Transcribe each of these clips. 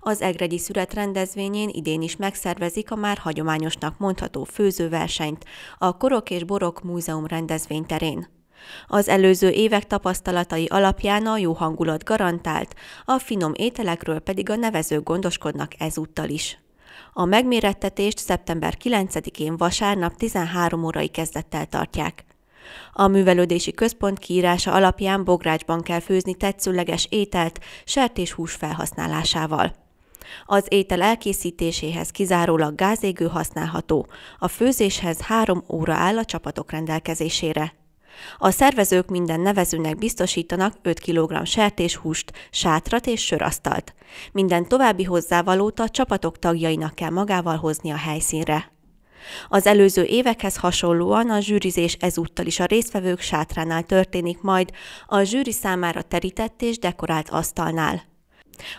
Az Egregyi Szület rendezvényén idén is megszervezik a már hagyományosnak mondható főzőversenyt a Korok és Borok Múzeum rendezvényterén. Az előző évek tapasztalatai alapján a jó hangulat garantált, a finom ételekről pedig a nevezők gondoskodnak ezúttal is. A megmérettetést szeptember 9-én vasárnap 13 órai kezdettel tartják. A művelődési központ kiírása alapján bográcsban kell főzni tetszőleges ételt sertéshús felhasználásával. Az étel elkészítéséhez kizárólag gázégő használható, a főzéshez három óra áll a csapatok rendelkezésére. A szervezők minden nevezőnek biztosítanak 5 kg sertéshúst, sátrat és sörasztalt. Minden további hozzávalót a csapatok tagjainak kell magával hozni a helyszínre. Az előző évekhez hasonlóan a zsűrizés ezúttal is a résztvevők sátránál történik majd, a zsűri számára terített és dekorált asztalnál.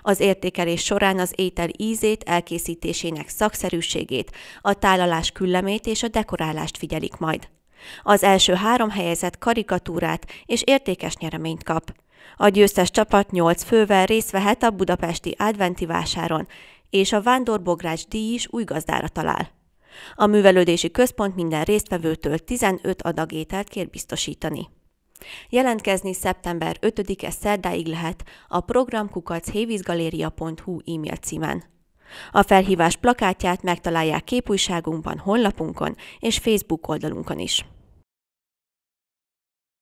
Az értékelés során az étel ízét, elkészítésének szakszerűségét, a tálalás küllemét és a dekorálást figyelik majd. Az első három helyezett karikatúrát és értékes nyereményt kap. A győztes csapat 8 fővel részt vehet a budapesti adventi vásáron, és a Vándorbogrács díj is új gazdára talál. A művelődési központ minden résztvevőtől 15 adag ételt kér biztosítani. Jelentkezni szeptember 5-e szerdáig lehet a programkukac.hévízgaléria.hu e-mail címen. A felhívás plakátját megtalálják képújságunkban, honlapunkon és Facebook oldalunkon is.